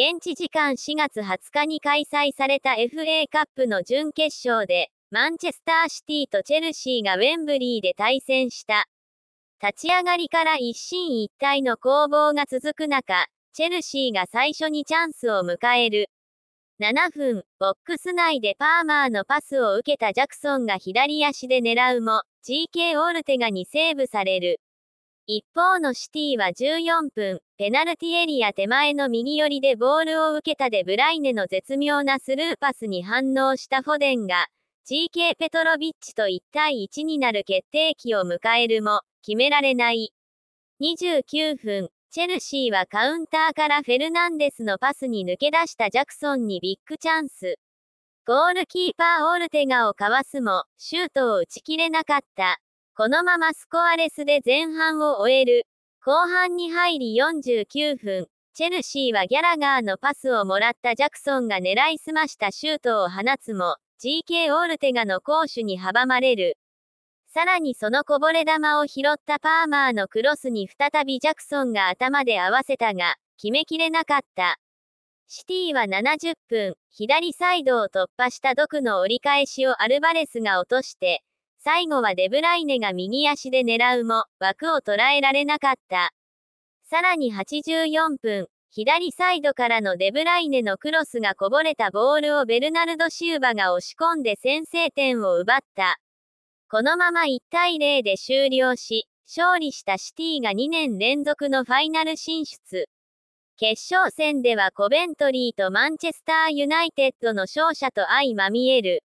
現地時間4月20日に開催された FA カップの準決勝で、マンチェスターシティとチェルシーがウェンブリーで対戦した。立ち上がりから一進一退の攻防が続く中、チェルシーが最初にチャンスを迎える。7分、ボックス内でパーマーのパスを受けたジャクソンが左足で狙うも、GK オルテが2セーブされる。一方のシティは14分、ペナルティエリア手前の右寄りでボールを受けたでブライネの絶妙なスルーパスに反応したフォデンが、GK ペトロビッチと1対1になる決定機を迎えるも、決められない。29分、チェルシーはカウンターからフェルナンデスのパスに抜け出したジャクソンにビッグチャンス。ゴールキーパーオルテガをかわすも、シュートを打ち切れなかった。このままスコアレスで前半を終える。後半に入り49分、チェルシーはギャラガーのパスをもらったジャクソンが狙いすましたシュートを放つも、GK オールテガの攻守に阻まれる。さらにそのこぼれ球を拾ったパーマーのクロスに再びジャクソンが頭で合わせたが、決めきれなかった。シティは70分、左サイドを突破した毒の折り返しをアルバレスが落として、最後はデブライネが右足で狙うも、枠を捉えられなかった。さらに84分、左サイドからのデブライネのクロスがこぼれたボールをベルナルド・シューバが押し込んで先制点を奪った。このまま1対0で終了し、勝利したシティが2年連続のファイナル進出。決勝戦ではコベントリーとマンチェスターユナイテッドの勝者と相まみえる。